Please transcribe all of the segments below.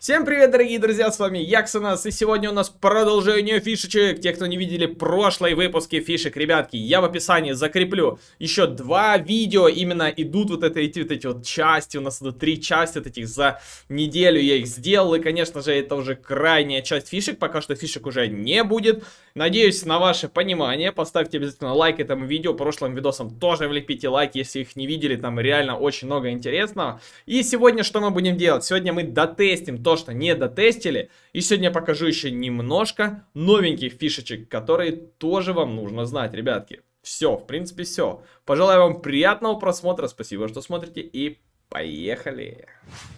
Всем привет, дорогие друзья, с вами Яксонас, и сегодня у нас продолжение фишечек. Те, кто не видели прошлые выпуски фишек, ребятки, я в описании закреплю еще два видео, именно идут вот это, эти, вот эти вот части, у нас идут три части вот этих за неделю я их сделал, и, конечно же, это уже крайняя часть фишек, пока что фишек уже не будет. Надеюсь на ваше понимание, поставьте обязательно лайк этому видео, прошлым видосам тоже влепите лайк, если их не видели, там реально очень много интересного. И сегодня что мы будем делать? Сегодня мы дотестим то, что не дотестили. И сегодня я покажу еще немножко новеньких фишечек, которые тоже вам нужно знать, ребятки. Все, в принципе, все. Пожелаю вам приятного просмотра, спасибо, что смотрите и Поехали!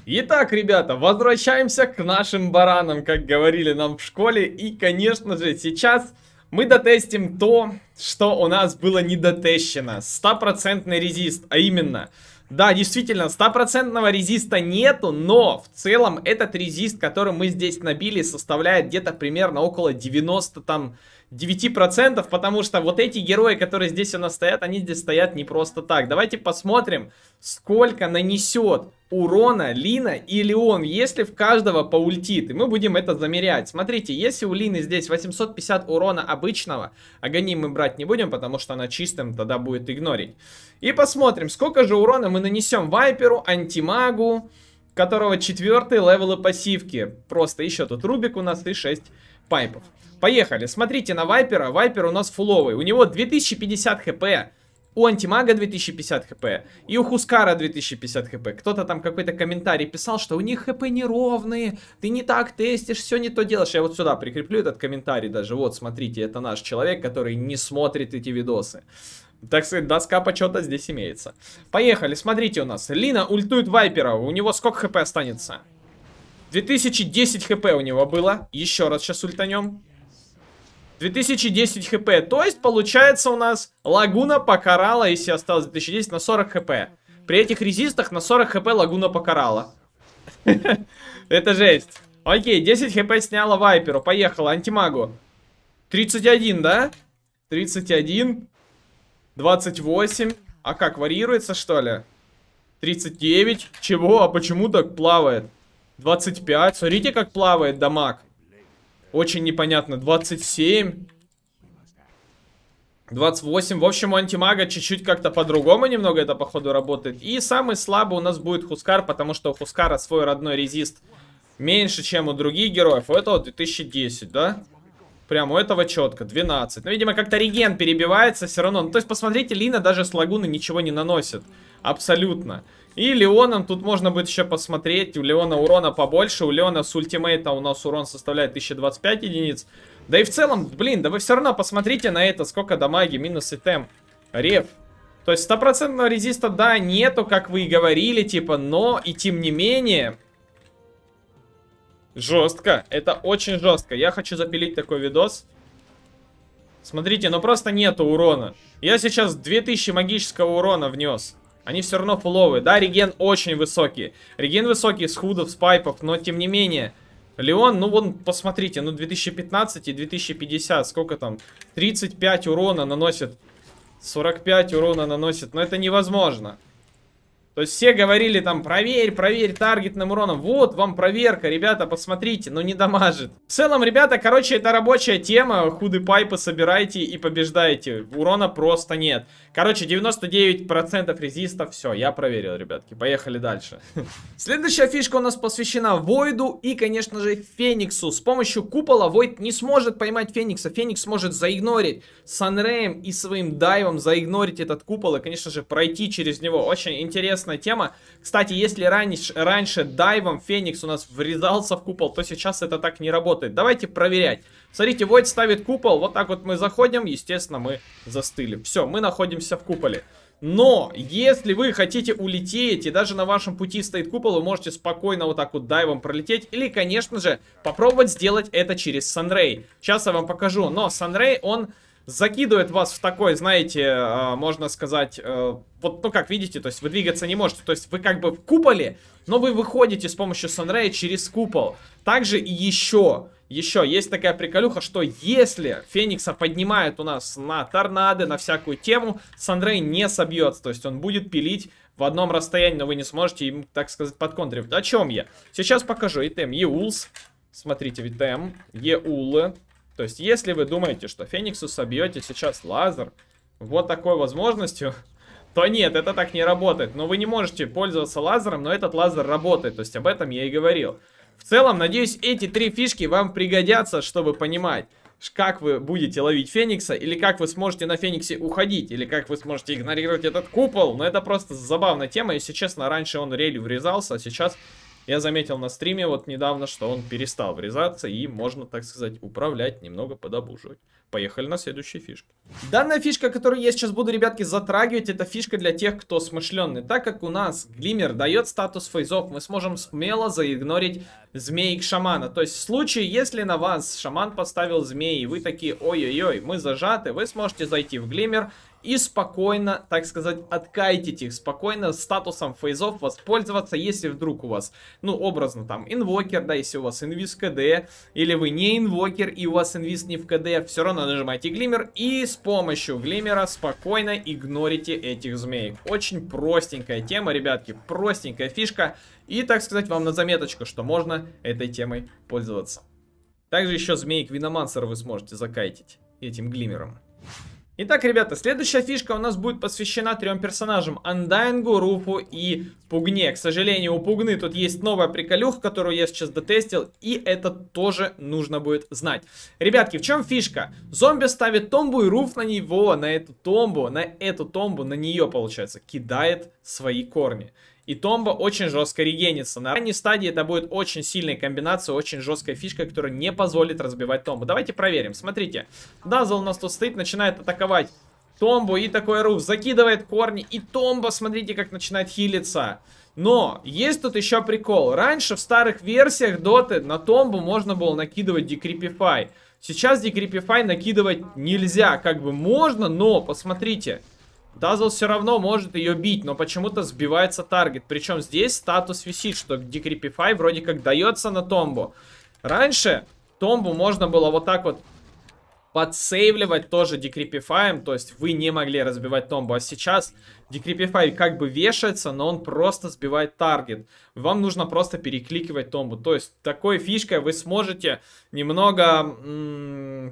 Итак, ребята, возвращаемся к нашим баранам, как говорили нам в школе. И, конечно же, сейчас мы дотестим то, что у нас было недотещено. Стопроцентный резист, а именно... Да, действительно, стопроцентного резиста нету, но в целом этот резист, который мы здесь набили, составляет где-то примерно около 90 там 9%, потому что вот эти герои, которые здесь у нас стоят, они здесь стоят не просто так. Давайте посмотрим, сколько нанесет урона Лина или он, если в каждого поультит. И мы будем это замерять. Смотрите, если у Лины здесь 850 урона обычного, агони мы брать не будем, потому что она чистым тогда будет игнорить. И посмотрим, сколько же урона мы нанесем Вайперу, Антимагу, которого четвертые левелы пассивки. Просто еще тут Рубик у нас и 6 пайпов. Поехали. Смотрите на Вайпера. Вайпер у нас фуловый. У него 2050 хп. У Антимага 2050 хп. И у Хускара 2050 хп. Кто-то там какой-то комментарий писал, что у них хп неровные. Ты не так тестишь, все не то делаешь. Я вот сюда прикреплю этот комментарий даже. Вот, смотрите, это наш человек, который не смотрит эти видосы так сказать, доска почета здесь имеется. Поехали, смотрите у нас. Лина ультует Вайпера. У него сколько хп останется? 2010 хп у него было. Еще раз сейчас ультанем. 2010 хп. То есть, получается, у нас Лагуна покарала, если осталось 2010, на 40 хп. При этих резистах на 40 хп Лагуна покарала. Это жесть. Окей, 10 хп сняла Вайперу. Поехала, антимагу. 31, да? 31. 28. А как, варьируется, что ли? 39. Чего? А почему так плавает? 25. Смотрите, как плавает дамаг. Очень непонятно. 27. 28. В общем, у антимага чуть-чуть как-то по-другому немного это, походу, работает. И самый слабый у нас будет Хускар, потому что у Хускара свой родной резист меньше, чем у других героев. У этого 2010, да? Да. Прям у этого четко. 12. Ну, видимо, как-то реген перебивается все равно. Ну, то есть, посмотрите, Лина даже с лагуны ничего не наносит. Абсолютно. И Леоном тут можно будет еще посмотреть. У Леона урона побольше. У Леона с ультимейта у нас урон составляет 1025 единиц. Да и в целом, блин, да вы все равно посмотрите на это. Сколько дамаги, минус и темп. Реф. То есть стопроцентного резиста, да, нету, как вы и говорили, типа, но и тем не менее... Жестко. Это очень жестко. Я хочу запилить такой видос. Смотрите, но ну просто нету урона. Я сейчас 2000 магического урона внес. Они все равно фуловые. Да, реген очень высокий. Реген высокий с худов, с пайпов, но тем не менее. Леон, ну вон, посмотрите, ну 2015 и 2050, сколько там? 35 урона наносит. 45 урона наносит, но это невозможно. То есть все говорили там, проверь, проверь таргетным уроном. Вот вам проверка, ребята, посмотрите, но ну не дамажит. В целом, ребята, короче, это рабочая тема. Худы пайпы собирайте и побеждаете. Урона просто нет. Короче, 99% резиста, все, я проверил, ребятки. Поехали дальше. Следующая фишка у нас посвящена Войду и, конечно же, Фениксу. С помощью купола Войд не сможет поймать Феникса. Феникс может заигнорить Санреем и своим дайвом заигнорить этот купол и, конечно же, пройти через него. Очень интересно интересная тема. Кстати, если раньше, раньше дайвом Феникс у нас врезался в купол, то сейчас это так не работает. Давайте проверять. Смотрите, Войд ставит купол, вот так вот мы заходим, естественно, мы застыли. Все, мы находимся в куполе. Но, если вы хотите улететь, и даже на вашем пути стоит купол, вы можете спокойно вот так вот дайвом пролететь. Или, конечно же, попробовать сделать это через Санрей. Сейчас я вам покажу. Но Санрей, он закидывает вас в такой, знаете, э, можно сказать, э, вот, ну, как видите, то есть вы двигаться не можете, то есть вы как бы в куполе, но вы выходите с помощью Санрея через купол. Также еще, еще есть такая приколюха, что если Феникса поднимают у нас на торнадо, на всякую тему, Санрей не собьется, то есть он будет пилить в одном расстоянии, но вы не сможете им, так сказать, подконтривать. О чем я? Сейчас покажу. итем Еулс. Смотрите, ВТМ, Еулы. То есть, если вы думаете, что Фениксу собьете сейчас лазер вот такой возможностью, то нет, это так не работает. Но вы не можете пользоваться лазером, но этот лазер работает. То есть, об этом я и говорил. В целом, надеюсь, эти три фишки вам пригодятся, чтобы понимать, как вы будете ловить Феникса, или как вы сможете на Фениксе уходить, или как вы сможете игнорировать этот купол. Но это просто забавная тема. Если честно, раньше он релью врезался, а сейчас я заметил на стриме вот недавно, что он перестал врезаться и можно, так сказать, управлять, немного подобуживать. Поехали на следующие фишки. Данная фишка, которую я сейчас буду, ребятки, затрагивать, это фишка для тех, кто смышленный. Так как у нас Глиммер дает статус фейзов, мы сможем смело заигнорить змеек шамана. То есть в случае, если на вас шаман поставил змеи, и вы такие, ой-ой-ой, мы зажаты, вы сможете зайти в Глиммер и спокойно, так сказать, откайтить их, спокойно статусом фейзов воспользоваться, если вдруг у вас, ну, образно там инвокер, да, если у вас инвиз КД, или вы не инвокер и у вас инвиз не в КД, все равно нажимайте глимер и с помощью глимера спокойно игнорите этих змей. Очень простенькая тема, ребятки, простенькая фишка и, так сказать, вам на заметочку, что можно этой темой пользоваться. Также еще змеек Виномансера вы сможете закайтить этим глимером. Итак, ребята, следующая фишка у нас будет посвящена трем персонажам. Андайнгу, Руфу и Пугне. К сожалению, у Пугны тут есть новая приколюха, которую я сейчас дотестил, и это тоже нужно будет знать. Ребятки, в чем фишка? Зомби ставит томбу, и Руф на него, на эту томбу, на эту томбу, на нее, получается, кидает свои корни. И Томба очень жестко регенится. На ранней стадии это будет очень сильная комбинация, очень жесткая фишка, которая не позволит разбивать Томбу. Давайте проверим. Смотрите. Дазл у нас тут стоит, начинает атаковать Томбу. И такой Руф закидывает корни. И Томба, смотрите, как начинает хилиться. Но есть тут еще прикол. Раньше в старых версиях доты на Томбу можно было накидывать Decreepify. Сейчас Decreepify накидывать нельзя. Как бы можно, но посмотрите... Дазл все равно может ее бить, но почему-то сбивается таргет. Причем здесь статус висит, что Decrepify вроде как дается на Томбу. Раньше Томбу можно было вот так вот подсейвливать тоже Decrepify, то есть вы не могли разбивать Томбу. А сейчас Декрепифай как бы вешается, но он просто сбивает таргет. Вам нужно просто перекликивать томбу. То есть такой фишкой вы сможете немного,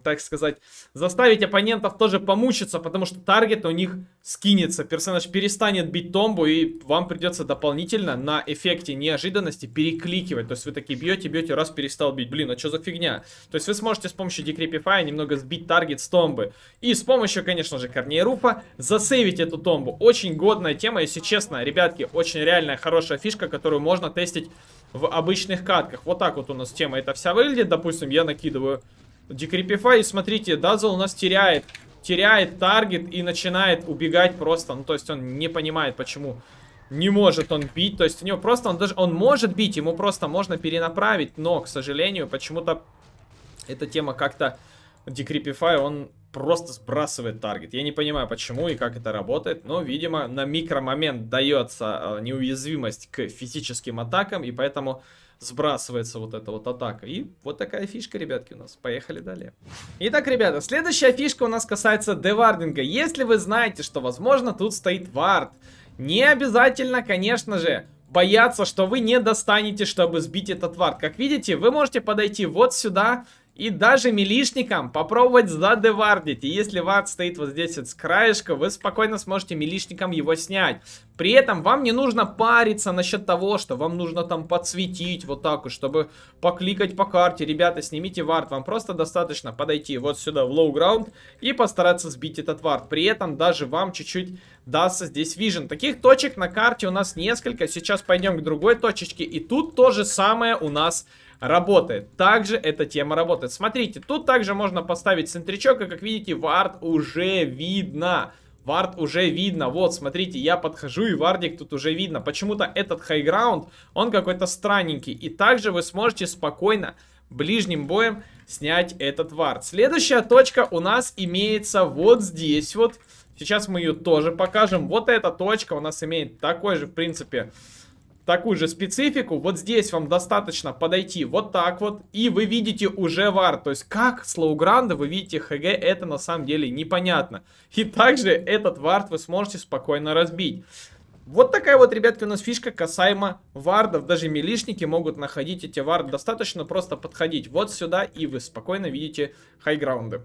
так сказать, заставить оппонентов тоже помучиться, потому что таргет у них скинется. Персонаж перестанет бить томбу, и вам придется дополнительно на эффекте неожиданности перекликивать. То есть вы такие бьете, бьете, раз перестал бить. Блин, а что за фигня? То есть вы сможете с помощью Decrypify немного сбить таргет с томбы. И с помощью, конечно же, корней руфа засейвить эту томбу. Очень очень годная тема, если честно, ребятки, очень реальная хорошая фишка, которую можно тестить в обычных катках. Вот так вот у нас тема эта вся выглядит. Допустим, я накидываю декрепифай, и смотрите, Дазл у нас теряет, теряет таргет и начинает убегать просто. Ну, то есть он не понимает, почему не может он бить. То есть у него просто, он даже, он может бить, ему просто можно перенаправить, но, к сожалению, почему-то эта тема как-то декрепифай он просто сбрасывает таргет. Я не понимаю, почему и как это работает, но, видимо, на микромомент дается э, неуязвимость к физическим атакам, и поэтому сбрасывается вот эта вот атака. И вот такая фишка, ребятки, у нас. Поехали далее. Итак, ребята, следующая фишка у нас касается девардинга. Если вы знаете, что, возможно, тут стоит вард, не обязательно, конечно же, бояться, что вы не достанете, чтобы сбить этот вард. Как видите, вы можете подойти вот сюда и даже милишникам попробовать задевардить. И если вард стоит вот здесь вот с краешка, вы спокойно сможете милишникам его снять. При этом вам не нужно париться насчет того, что вам нужно там подсветить вот так вот, чтобы покликать по карте. Ребята, снимите вард. Вам просто достаточно подойти вот сюда в лоу-граунд и постараться сбить этот вард. При этом даже вам чуть-чуть дастся здесь вижен. Таких точек на карте у нас несколько. Сейчас пойдем к другой точечке. И тут то же самое у нас работает. Также эта тема работает. Смотрите, тут также можно поставить центричок, и как видите, вард уже видно. Вард уже видно, вот, смотрите, я подхожу и вардик тут уже видно. Почему-то этот хайграунд, он какой-то странненький. И также вы сможете спокойно ближним боем снять этот вард. Следующая точка у нас имеется вот здесь вот. Сейчас мы ее тоже покажем. Вот эта точка у нас имеет такой же, в принципе, э, такую же специфику. Вот здесь вам достаточно подойти вот так вот, и вы видите уже вар. То есть как с лоугранда вы видите хг, это на самом деле непонятно. И также этот вард вы сможете спокойно разбить. Вот такая вот, ребятки, у нас фишка касаемо вардов. Даже милишники могут находить эти варды. Достаточно просто подходить вот сюда, и вы спокойно видите хайграунды.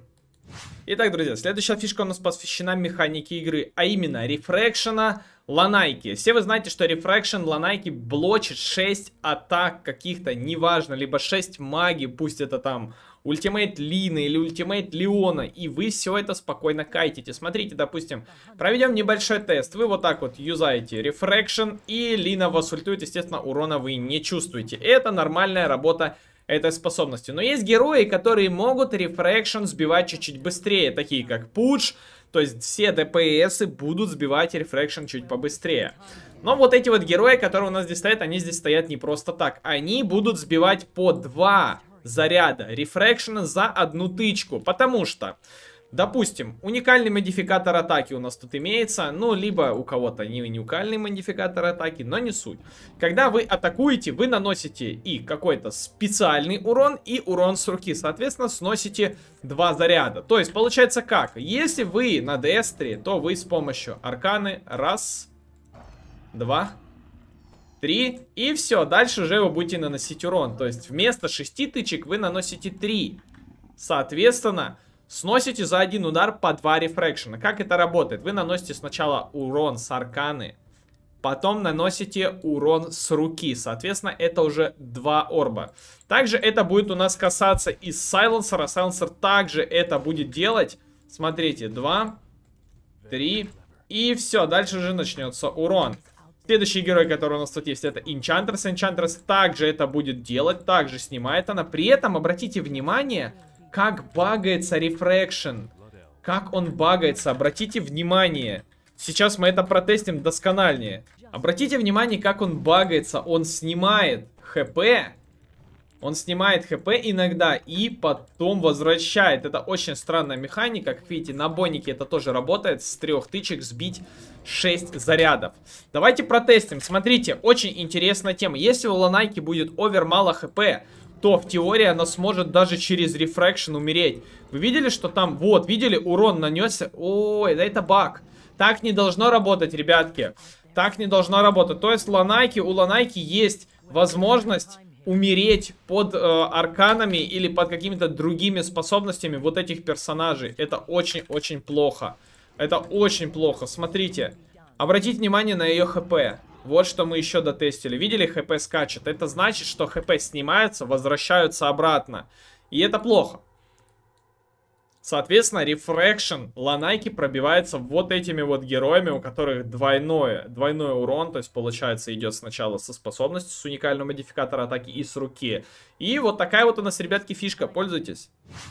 Итак, друзья, следующая фишка у нас посвящена механике игры, а именно рефрекшена, Ланайки. Все вы знаете, что Refraction Ланайки блочит 6 атак каких-то, неважно, либо 6 маги, пусть это там ультимейт Лины или ультимейт Леона, и вы все это спокойно кайтите. Смотрите, допустим, проведем небольшой тест. Вы вот так вот юзаете Refraction, и Лина вас ультует, естественно, урона вы не чувствуете. Это нормальная работа этой способности. Но есть герои, которые могут Refraction сбивать чуть-чуть быстрее, такие как Пудж, то есть все ДПСы будут сбивать рефрекшн чуть побыстрее. Но вот эти вот герои, которые у нас здесь стоят, они здесь стоят не просто так. Они будут сбивать по два заряда рефрекшена за одну тычку. Потому что Допустим, уникальный модификатор атаки у нас тут имеется, ну, либо у кого-то не уникальный модификатор атаки, но не суть. Когда вы атакуете, вы наносите и какой-то специальный урон, и урон с руки, соответственно, сносите два заряда. То есть, получается как? Если вы на ds то вы с помощью арканы раз, два, 3, и все, дальше уже вы будете наносить урон. То есть вместо 6 тычек вы наносите 3. Соответственно, Сносите за один удар по два рефрекшена. Как это работает? Вы наносите сначала урон с арканы, Потом наносите урон с руки. Соответственно, это уже два орба. Также это будет у нас касаться и сайленсера. Сайленсер также это будет делать. Смотрите, два, три. И все, дальше уже начнется урон. Следующий герой, который у нас тут есть, это Enchantress. Enchantress также это будет делать, также снимает она. При этом, обратите внимание, как багается рефрекшн. Как он багается, обратите внимание. Сейчас мы это протестим доскональнее. Обратите внимание, как он багается. Он снимает ХП. Он снимает ХП иногда и потом возвращает. Это очень странная механика. Как видите, на бонике это тоже работает. С трех тычек сбить 6 зарядов. Давайте протестим. Смотрите, очень интересная тема. Если у Ланайки будет овер мало ХП, то в теории она сможет даже через рефрекшн умереть. Вы видели, что там, вот, видели, урон нанесся? Ой, да это баг. Так не должно работать, ребятки. Так не должно работать. То есть ланайки, у ланайки есть возможность умереть под э, арканами или под какими-то другими способностями вот этих персонажей. Это очень-очень плохо. Это очень плохо. Смотрите. Обратите внимание на ее хп. Вот что мы еще дотестили. Видели, хп скачет. Это значит, что хп снимается, возвращаются обратно. И это плохо. Соответственно, рефрекшн Ланайки пробивается вот этими вот героями, у которых двойное, двойной урон, то есть получается идет сначала со способностью, с уникального модификатора атаки и с руки. И вот такая вот у нас, ребятки, фишка, пользуйтесь.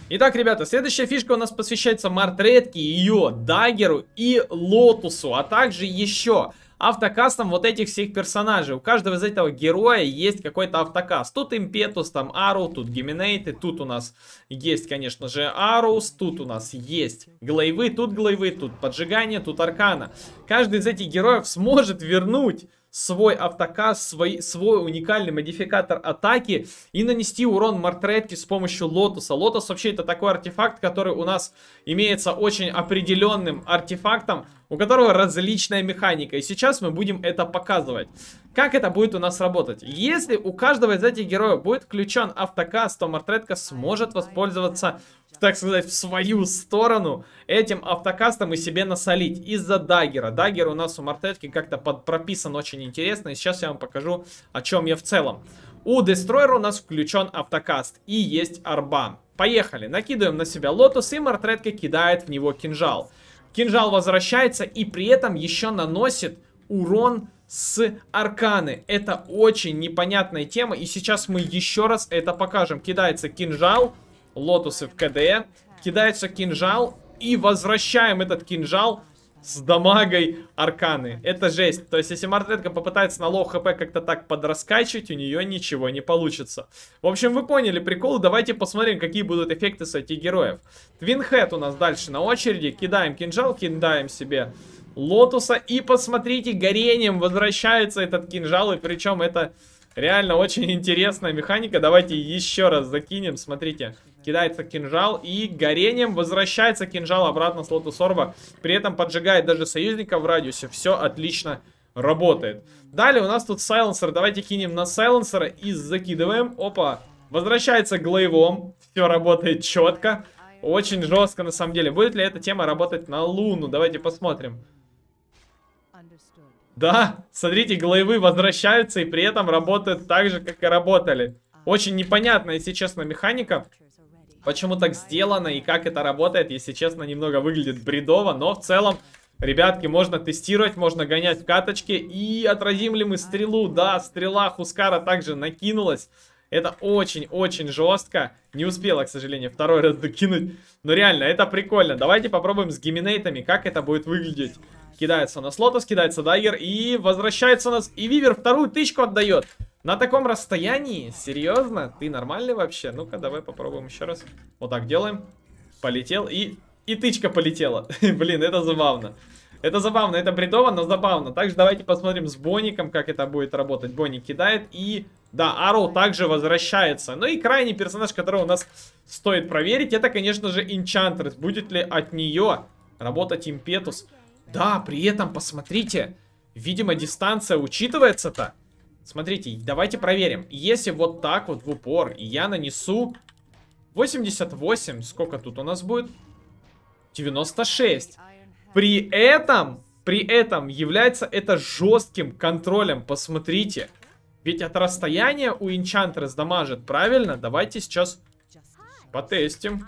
Итак, ребята, следующая фишка у нас посвящается Мартретке, ее Дагеру и Лотусу, а также еще автокастом вот этих всех персонажей. У каждого из этого героя есть какой-то автокаст. Тут Импетус, там Ару, тут Гиминейты, тут у нас есть, конечно же, Арус, тут у нас есть Глейвы, тут Глейвы, тут Поджигание, тут Аркана. Каждый из этих героев сможет вернуть свой автокаст, свой, свой уникальный модификатор атаки и нанести урон Мартретке с помощью Лотуса. Лотос вообще это такой артефакт, который у нас имеется очень определенным артефактом, у которого различная механика. И сейчас мы будем это показывать. Как это будет у нас работать? Если у каждого из этих героев будет включен автокаст, то Мартретка сможет воспользоваться, так сказать, в свою сторону этим автокастом и себе насолить из-за даггера. Даггер у нас у Мартретки как-то прописан очень интересно, и сейчас я вам покажу, о чем я в целом. У Дестройера у нас включен автокаст и есть арбан Поехали, накидываем на себя лотус и Мартретка кидает в него кинжал. Кинжал возвращается и при этом еще наносит урон с арканы. Это очень непонятная тема, и сейчас мы еще раз это покажем. Кидается кинжал, лотусы в КД, кидается кинжал, и возвращаем этот кинжал с дамагой арканы. Это жесть. То есть, если Мартретка попытается на лоу хп как-то так подраскачивать, у нее ничего не получится. В общем, вы поняли прикол. Давайте посмотрим, какие будут эффекты с этих героев. Твинхед у нас дальше на очереди. Кидаем кинжал, кидаем себе лотуса. И посмотрите, горением возвращается этот кинжал. И причем это реально очень интересная механика. Давайте еще раз закинем. Смотрите. Кидается кинжал, и горением возвращается кинжал обратно с лоту сорба. При этом поджигает даже союзника в радиусе. Все отлично работает. Далее у нас тут сайленсер. Давайте кинем на сайленсера и закидываем. Опа. Возвращается глейвом. Все работает четко. Очень жестко на самом деле. Будет ли эта тема работать на Луну? Давайте посмотрим. Да, смотрите, головы возвращаются и при этом работают так же, как и работали. Очень непонятная, если честно, механика. Почему так сделано и как это работает, если честно, немного выглядит бредово, но в целом... Ребятки, можно тестировать, можно гонять в каточке. И отразим ли мы стрелу? Да, стрела Хускара также накинулась. Это очень-очень жестко. Не успела, к сожалению, второй раз докинуть. Но реально, это прикольно. Давайте попробуем с гиминейтами, как это будет выглядеть. Кидается на слотус, кидается дайгер и возвращается у нас. И Вивер вторую тычку отдает. На таком расстоянии? Серьезно? Ты нормальный вообще? Ну-ка, давай попробуем еще раз. Вот так делаем. Полетел и... И тычка полетела. Блин, это забавно. Это забавно, это бредово, но забавно. Также давайте посмотрим с Боником, как это будет работать. Боник кидает и... Да, Арроу также возвращается. Ну и крайний персонаж, которого у нас стоит проверить, это, конечно же, Энчантрес. Будет ли от нее работать Импетус? Да, при этом, посмотрите, видимо, дистанция учитывается-то. Смотрите, давайте проверим. Если вот так вот в упор я нанесу 88, сколько тут у нас будет? 96. При этом, при этом является это жестким контролем, посмотрите. Ведь от расстояния у Enchantress дамажит, правильно? Давайте сейчас потестим.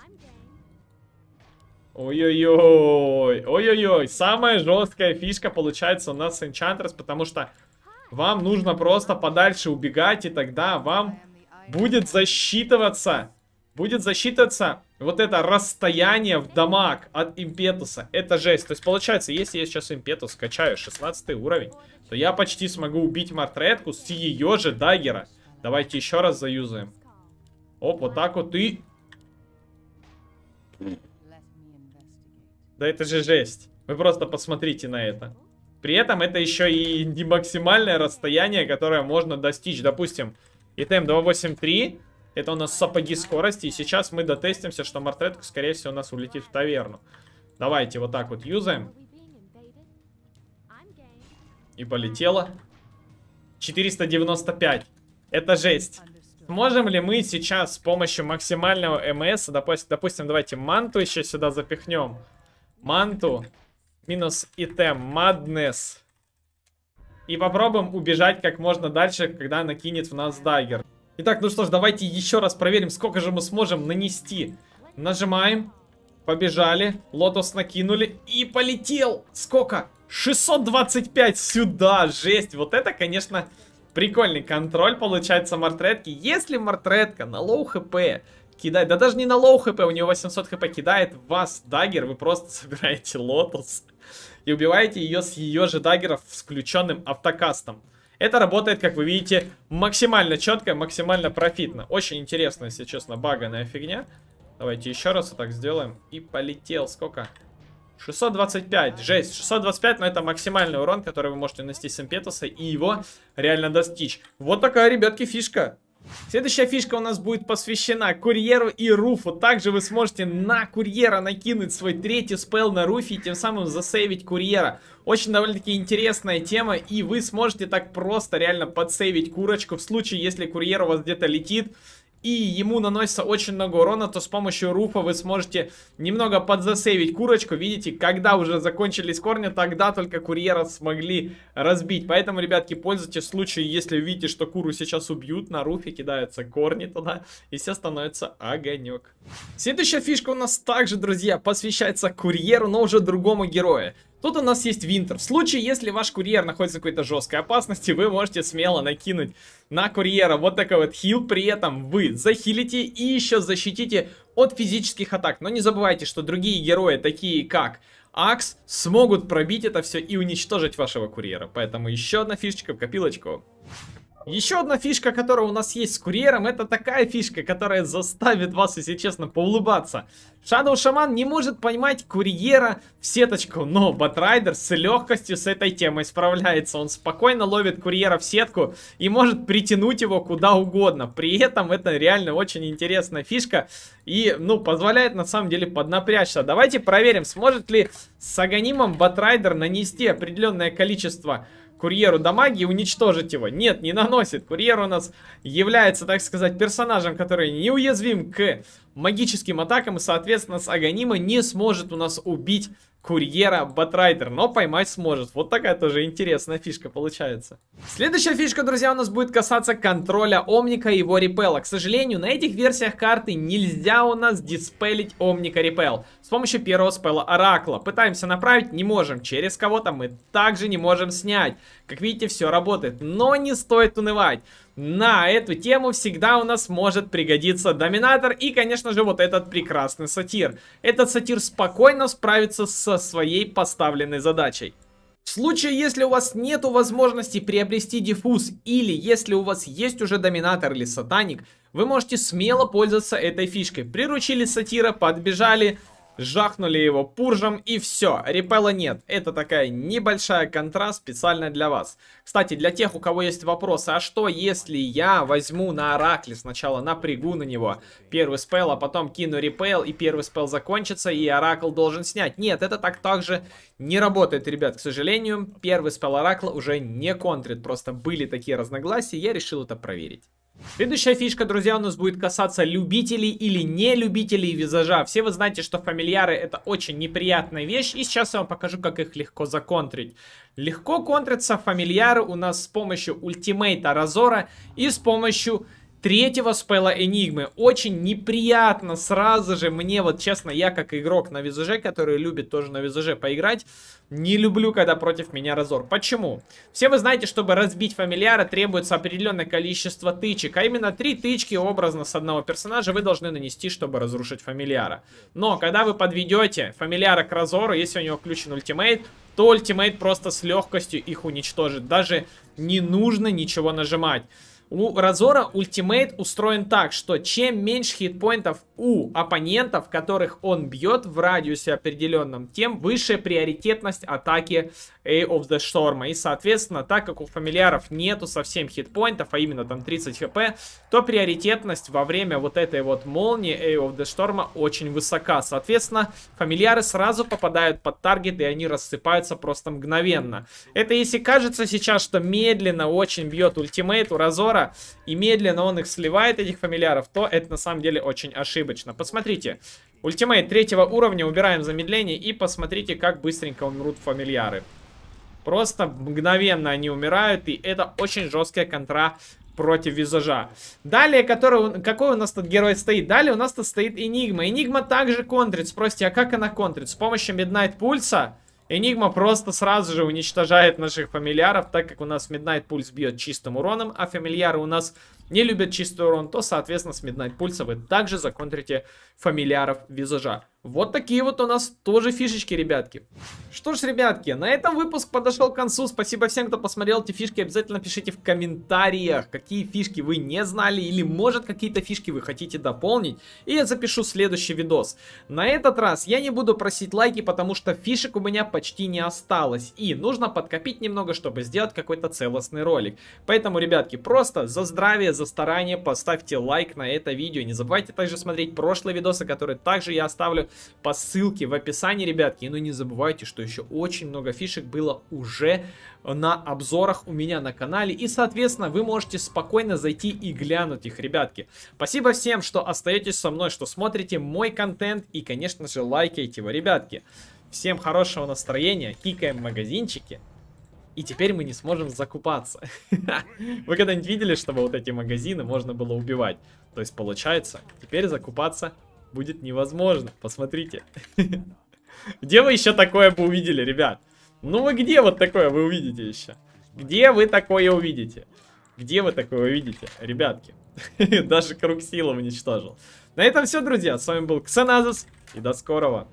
Ой-ой-ой, ой-ой-ой, самая жесткая фишка получается у нас с Enchantress, потому что вам нужно просто подальше убегать, и тогда вам будет засчитываться, будет засчитываться вот это расстояние в дамаг от импетуса. Это жесть. То есть получается, если я сейчас импетус скачаю 16 уровень, то я почти смогу убить мартретку с ее же дагера. Давайте еще раз заюзаем. Оп, вот так вот и... Да это же жесть. Вы просто посмотрите на это. При этом это еще и не максимальное расстояние, которое можно достичь. Допустим, ИТМ 283, это у нас сапоги скорости. И сейчас мы дотестимся, что Мартретка, скорее всего, у нас улетит в таверну. Давайте вот так вот юзаем. И полетело. 495. Это жесть. Можем ли мы сейчас с помощью максимального МС, допустим, допустим давайте манту еще сюда запихнем. Манту. Минус итем Маднес. И попробуем убежать как можно дальше, когда накинет в нас дагер. Итак, ну что ж, давайте еще раз проверим, сколько же мы сможем нанести. Нажимаем. Побежали. Лотос накинули. И полетел. Сколько? 625 сюда. Жесть. Вот это, конечно, прикольный контроль получается мартретки. Если мартретка на лоу хп кидает, да даже не на лоу хп, у нее 800 хп кидает вас дагер, вы просто собираете лотос и убиваете ее с ее же даггеров с включенным автокастом. Это работает, как вы видите, максимально четко, максимально профитно. Очень интересная, если честно, баганая фигня. Давайте еще раз вот так сделаем. И полетел. Сколько? 625. Жесть. 625, но это максимальный урон, который вы можете нанести с импетуса и его реально достичь. Вот такая, ребятки, фишка. Следующая фишка у нас будет посвящена курьеру и руфу. Также вы сможете на курьера накинуть свой третий спел на руфе и тем самым засейвить курьера. Очень довольно-таки интересная тема, и вы сможете так просто реально подсейвить курочку в случае, если курьер у вас где-то летит и ему наносится очень много урона, то с помощью руфа вы сможете немного подзасейвить курочку. Видите, когда уже закончились корни, тогда только курьера смогли разбить. Поэтому, ребятки, пользуйтесь случаем, если видите, что куру сейчас убьют, на руфе кидаются корни туда, и все становится огонек. Следующая фишка у нас также, друзья, посвящается курьеру, но уже другому герою. Тут у нас есть Винтер. В случае, если ваш курьер находится в какой-то жесткой опасности, вы можете смело накинуть на курьера вот такой вот хил. При этом вы захилите и еще защитите от физических атак. Но не забывайте, что другие герои, такие как Акс, смогут пробить это все и уничтожить вашего курьера. Поэтому еще одна фишечка в копилочку. Еще одна фишка, которая у нас есть с курьером, это такая фишка, которая заставит вас, если честно, поулыбаться. Shadow шаман не может поймать курьера в сеточку, но Батрайдер с легкостью с этой темой справляется. Он спокойно ловит курьера в сетку и может притянуть его куда угодно. При этом это реально очень интересная фишка и, ну, позволяет на самом деле поднапрячься. Давайте проверим, сможет ли с Аганимом Батрайдер нанести определенное количество курьеру дамаги и уничтожить его. Нет, не наносит. Курьер у нас является, так сказать, персонажем, который неуязвим к магическим атакам и, соответственно, с Аганима не сможет у нас убить курьера Батрайдер, но поймать сможет. Вот такая тоже интересная фишка получается. Следующая фишка, друзья, у нас будет касаться контроля Омника и его репела. К сожалению, на этих версиях карты нельзя у нас диспелить Омника репел с помощью первого спелла Оракла. Пытаемся направить, не можем. Через кого-то мы также не можем снять. Как видите, все работает, но не стоит унывать. На эту тему всегда у нас может пригодиться доминатор и, конечно же, вот этот прекрасный сатир. Этот сатир спокойно справится со своей поставленной задачей. В случае, если у вас нет возможности приобрести диффуз или если у вас есть уже доминатор или сатаник, вы можете смело пользоваться этой фишкой. Приручили сатира, подбежали, жахнули его пуржем и все, репела нет. Это такая небольшая контра специально для вас. Кстати, для тех, у кого есть вопросы, а что если я возьму на Оракле сначала напрягу на него первый спел, а потом кину репел и первый спел закончится и Оракл должен снять? Нет, это так также не работает, ребят, к сожалению. Первый спел Оракла уже не контрит, просто были такие разногласия, я решил это проверить. Следующая фишка, друзья, у нас будет касаться любителей или не любителей визажа. Все вы знаете, что фамильяры это очень неприятная вещь, и сейчас я вам покажу, как их легко законтрить. Легко контрятся фамильяры у нас с помощью ультимейта Разора и с помощью третьего спела Энигмы. Очень неприятно сразу же мне, вот честно, я как игрок на визаже, который любит тоже на визаже поиграть, не люблю, когда против меня разор. Почему? Все вы знаете, чтобы разбить фамильяра требуется определенное количество тычек, а именно три тычки образно с одного персонажа вы должны нанести, чтобы разрушить фамильяра. Но когда вы подведете фамильяра к разору, если у него включен ультимейт, то ультимейт просто с легкостью их уничтожит. Даже не нужно ничего нажимать. У Разора ультимейт устроен так, что чем меньше хитпоинтов у оппонентов, которых он бьет в радиусе определенном, тем выше приоритетность атаки A of the Storm. И, соответственно, так как у фамильяров нету совсем хитпоинтов, а именно там 30 хп, то приоритетность во время вот этой вот молнии A of the Storm очень высока. Соответственно, фамильяры сразу попадают под таргет, и они рассыпаются просто мгновенно. Это если кажется сейчас, что медленно очень бьет ультимейт у Разора, партнера, и медленно он их сливает, этих фамильяров, то это на самом деле очень ошибочно. Посмотрите, ультимейт третьего уровня, убираем замедление, и посмотрите, как быстренько умрут фамильяры. Просто мгновенно они умирают, и это очень жесткая контра против визажа. Далее, который, какой у нас тут герой стоит? Далее у нас тут стоит Энигма. Энигма также контрит. Спросите, а как она контрит? С помощью Midnight Пульса? Энигма просто сразу же уничтожает наших фамильяров, так как у нас Midnight Пульс бьет чистым уроном, а фамильяры у нас не любят чистый урон, то, соответственно, с Midnight Пульса вы также законтрите фамильяров визажа. Вот такие вот у нас тоже фишечки, ребятки. Что ж, ребятки, на этом выпуск подошел к концу. Спасибо всем, кто посмотрел эти фишки. Обязательно пишите в комментариях, какие фишки вы не знали или, может, какие-то фишки вы хотите дополнить. И я запишу следующий видос. На этот раз я не буду просить лайки, потому что фишек у меня почти не осталось. И нужно подкопить немного, чтобы сделать какой-то целостный ролик. Поэтому, ребятки, просто за здравие, за старание, поставьте лайк на это видео. Не забывайте также смотреть прошлые видосы, которые также я оставлю по ссылке в описании, ребятки. И ну не забывайте, что еще очень много фишек было уже на обзорах у меня на канале. И, соответственно, вы можете спокойно зайти и глянуть их, ребятки. Спасибо всем, что остаетесь со мной, что смотрите мой контент и, конечно же, лайкайте его, ребятки. Всем хорошего настроения, кикаем магазинчики. И теперь мы не сможем закупаться. Вы когда-нибудь видели, чтобы вот эти магазины можно было убивать? То есть получается, теперь закупаться будет невозможно. Посмотрите. Где вы еще такое бы увидели, ребят? Ну вы где вот такое вы увидите еще? Где вы такое увидите? Где вы такое увидите, ребятки? Даже круг силы уничтожил. На этом все, друзья. С вами был Ксеназус. И до скорого.